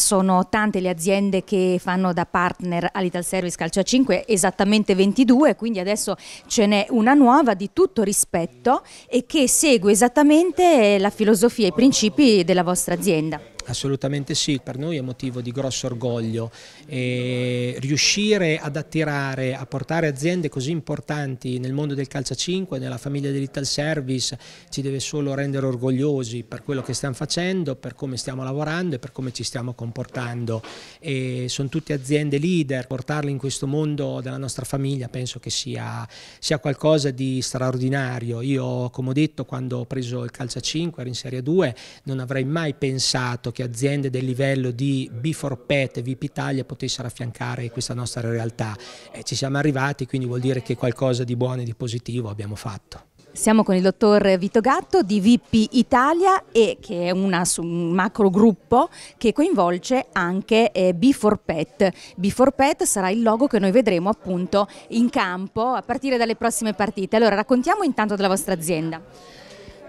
sono tante le aziende che fanno da partner Service Calcio 5, esattamente 22, quindi adesso ce n'è una nuova di tutto rispetto e che segue esattamente la filosofia e i principi della vostra azienda. Assolutamente sì, per noi è motivo di grosso orgoglio e riuscire ad attirare, a portare aziende così importanti nel mondo del calcio 5, nella famiglia dell'Ital Service, ci deve solo rendere orgogliosi per quello che stiamo facendo, per come stiamo lavorando e per come ci stiamo comportando. E sono tutte aziende leader, portarle in questo mondo della nostra famiglia penso che sia, sia qualcosa di straordinario. Io, come ho detto, quando ho preso il calcio 5, ero in Serie 2, non avrei mai pensato che che aziende del livello di B4PET e VIP Italia potessero affiancare questa nostra realtà. E ci siamo arrivati, quindi vuol dire che qualcosa di buono e di positivo abbiamo fatto. Siamo con il dottor Vito Gatto di VIP Italia e che è una, un macro gruppo che coinvolge anche eh, B4PET. B4PET sarà il logo che noi vedremo appunto in campo a partire dalle prossime partite. Allora raccontiamo intanto della vostra azienda.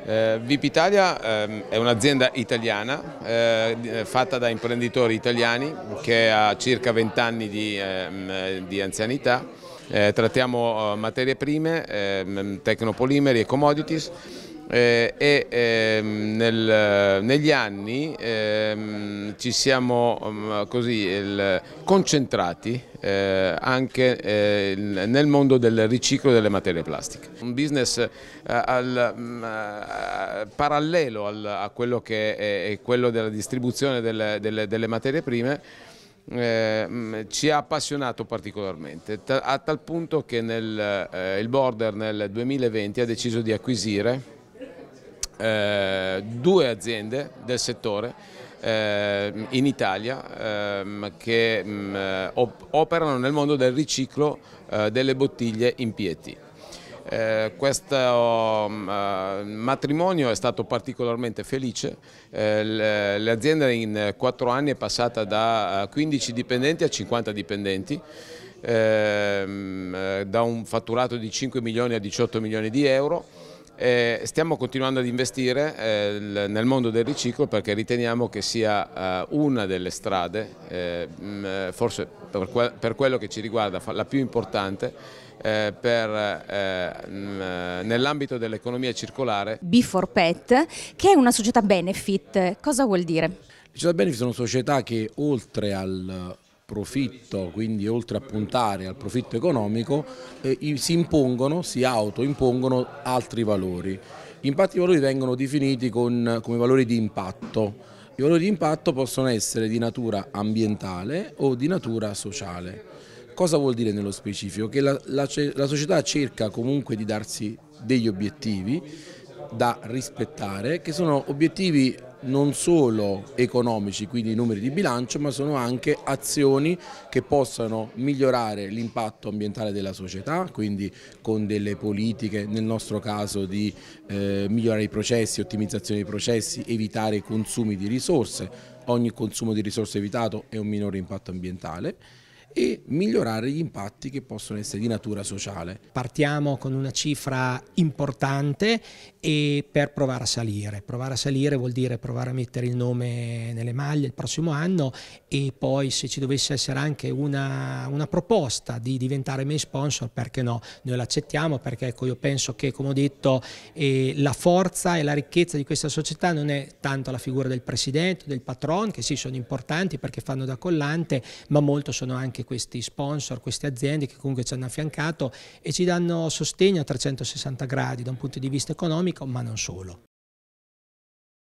Eh, VIP Italia eh, è un'azienda italiana eh, fatta da imprenditori italiani che ha circa 20 anni di, ehm, di anzianità. Eh, trattiamo eh, materie prime, ehm, tecnopolimeri e commodities eh, e eh, nel, negli anni eh, ci siamo mm, così, il, concentrati eh, anche eh, nel mondo del riciclo delle materie plastiche. Un business al, mh, mm, parallelo al, a quello che è, è, quello della distribuzione delle, delle, delle materie prime eh, mm, ci ha appassionato particolarmente, a tal punto che nel, eh, il Border nel 2020 ha deciso di acquisire eh, due aziende del settore eh, in Italia eh, che mm, op operano nel mondo del riciclo eh, delle bottiglie in pieti. Eh, questo mm, eh, matrimonio è stato particolarmente felice, eh, l'azienda in quattro anni è passata da 15 eh, dipendenti a 50 dipendenti, ehm, da un fatturato di 5 milioni a 18 milioni di euro eh, stiamo continuando ad investire eh, nel mondo del riciclo perché riteniamo che sia eh, una delle strade, mh, eh, eh, forse per, que per, quello che ci riguarda la più importante, eh, nell'ambito dell'economia circolare. B4PET, che è una società benefit, cosa vuol dire? La società benefit è una società che oltre al profitto, quindi oltre a puntare al profitto economico, eh, si impongono, si autoimpongono altri valori. Infatti i valori vengono definiti con, come valori di impatto. I valori di impatto possono essere di natura ambientale o di natura sociale. Cosa vuol dire nello specifico? Che la, la, la società cerca comunque di darsi degli obiettivi da rispettare, che sono obiettivi non solo economici, quindi numeri di bilancio, ma sono anche azioni che possano migliorare l'impatto ambientale della società, quindi con delle politiche, nel nostro caso di eh, migliorare i processi, ottimizzazione dei processi, evitare i consumi di risorse, ogni consumo di risorse evitato è un minore impatto ambientale e migliorare gli impatti che possono essere di natura sociale. Partiamo con una cifra importante e per provare a salire. Provare a salire vuol dire provare a mettere il nome nelle maglie il prossimo anno e poi se ci dovesse essere anche una, una proposta di diventare main sponsor, perché no? Noi l'accettiamo perché ecco, io penso che, come ho detto, eh, la forza e la ricchezza di questa società non è tanto la figura del presidente, del patron, che sì sono importanti perché fanno da collante, ma molto sono anche anche questi sponsor, queste aziende che comunque ci hanno affiancato e ci danno sostegno a 360 gradi da un punto di vista economico, ma non solo.